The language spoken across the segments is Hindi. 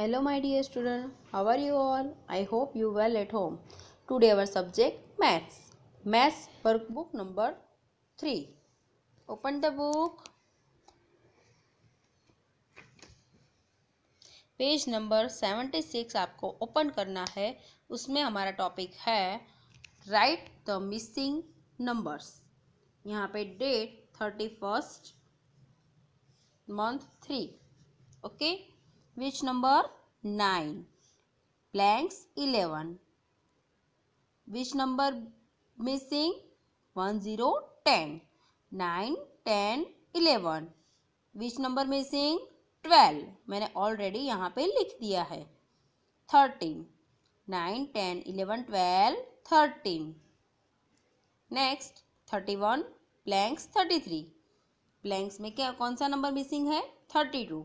Hello my dear student how are you all I hope you well at home today our subject maths maths work book number three open the book page number seventy six आपको ओपन करना है उसमें हमारा टॉपिक है राइट द मिसिंग नंबर्स यहाँ पे date thirty first month three okay which number 9 blanks 11 which number missing 1 0 10 9 10 11 which number missing 12 मैंने ऑलरेडी यहाँ पे लिख दिया है 13 9 10 11 12 13 नेक्स्ट 31 ब्लैंक्स 33 ब्लैंक्स में क्या कौन सा नंबर मिसिंग है थर्टी टू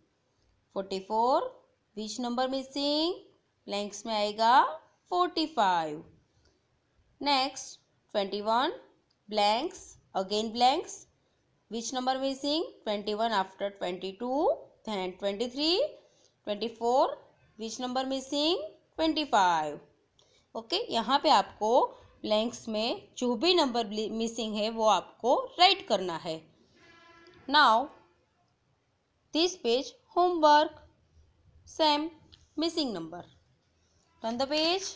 फोर्टी फोर बीच नंबर मिसिंग ब्लैंक्स में आएगा forty five next twenty one blanks again blanks number missing twenty after twenty two 21 twenty three twenty four बीच number missing twenty five okay यहाँ पे आपको ब्लैंक्स में जो भी नंबर मिसिंग है वो आपको राइट करना है now this page homework same missing number turn the page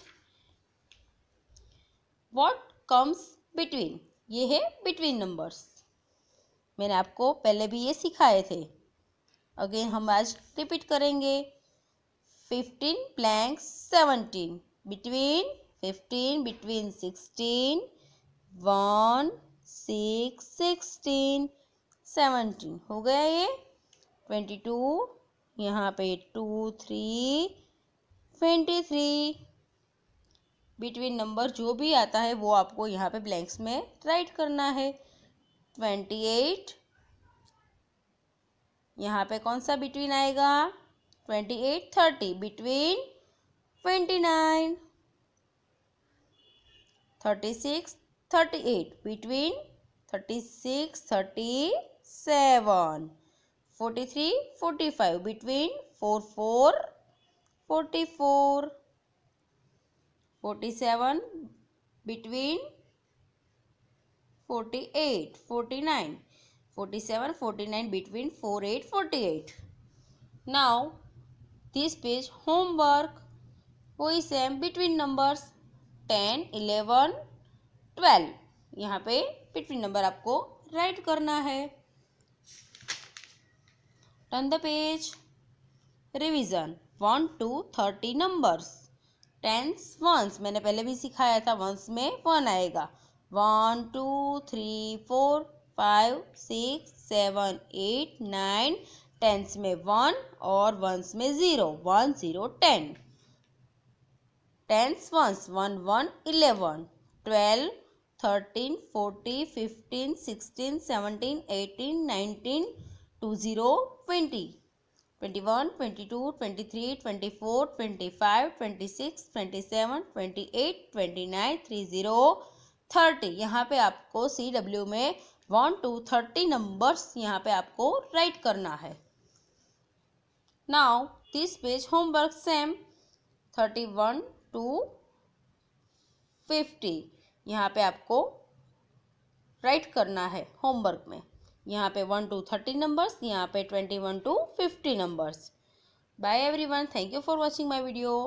what comes between ये है between numbers मैंने आपको पहले भी ये सिखाए थे अगेन हम आज रिपीट करेंगे fifteen blank seventeen between fifteen between sixteen one six sixteen seventeen हो गया ये ट्वेंटी टू यहाँ पे two three twenty three between number जो भी आता है वो आपको यहाँ पे ब्लैंक्स में राइट करना है ट्वेंटी एट यहाँ पे कौन सा बिटवीन आएगा twenty eight thirty between twenty nine thirty six thirty eight between thirty six thirty seven 43 45 between 44 44 47 between 48 49 47 49 between 48 48 now this page homework poem between numbers 10 11 12 यहाँ पे between number आपको write करना है Turn the page. Revision 1 to 30 numbers. Tens ones मैंने पहले भी सिखाया था वंस में वन आएगा one two three four five six seven eight nine tens में वन और वंस में zero one zero ten tens ones one one eleven twelve thirteen forty fifteen sixteen seventeen eighteen nineteen two zero twenty twenty one twenty two twenty three twenty four twenty five twenty six twenty seven twenty eight twenty nine three zero thirty यहाँ पे आपको सी डब्ल्यू में वन टू थर्टी नंबर्स यहाँ पे आपको राइट करना है now this page homework same thirty one to fifty यहाँ पे आपको राइट करना है होमवर्क में यहाँ पे वन टू थर्टी नंबर्स यहाँ पे twenty one to fifty numbers bye everyone thank you for watching my video